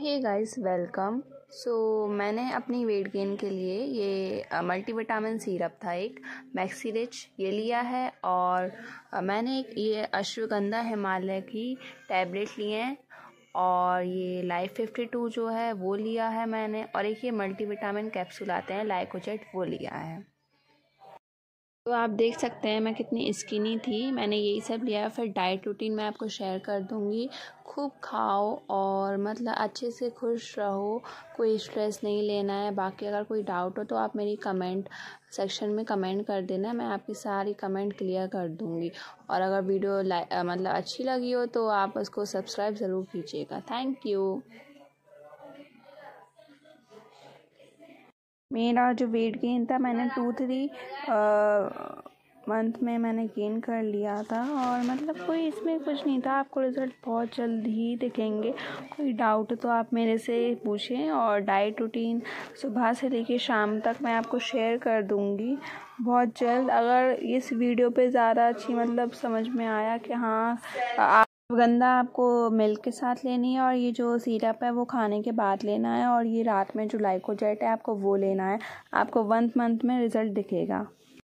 hey guys welcome so मैंने अपनी weight gain के लिए ये मल्टीविटामिन सीरप था एक मैक्सीरिच ये लिया है और मैंने एक ये अश्वगंधा हिमालय की टैबलेट लिए हैं और ये लाइफ फिफ्टी टू जो है वो लिया है मैंने और एक ये मल्टीविटामिन कैप्सूल आते हैं लाइकोजेट वो लिया है तो आप देख सकते हैं मैं कितनी स्किनी थी मैंने यही सब लिया फिर डाइट रूटीन मैं आपको शेयर कर दूँगी खूब खाओ और मतलब अच्छे से खुश रहो कोई स्ट्रेस नहीं लेना है बाकी अगर कोई डाउट हो तो आप मेरी कमेंट सेक्शन में कमेंट कर देना मैं आपकी सारी कमेंट क्लियर कर दूँगी और अगर वीडियो मतलब अच्छी लगी हो तो आप उसको सब्सक्राइब ज़रूर कीजिएगा थैंक यू मेरा जो वेट गेन था मैंने टू थ्री मंथ में मैंने गेन कर लिया था और मतलब कोई इसमें कुछ नहीं था आपको रिज़ल्ट बहुत जल्द ही दिखेंगे कोई डाउट तो आप मेरे से पूछें और डाइट रूटीन सुबह से लेके शाम तक मैं आपको शेयर कर दूँगी बहुत जल्द अगर इस वीडियो पे ज़्यादा अच्छी मतलब समझ में आया कि हाँ आप गंदा आपको मिल्क के साथ लेनी है और ये जो सीरप है वो खाने के बाद लेना है और ये रात में जुलाई को जेट है आपको वो लेना है आपको वन मंथ में रिज़ल्ट दिखेगा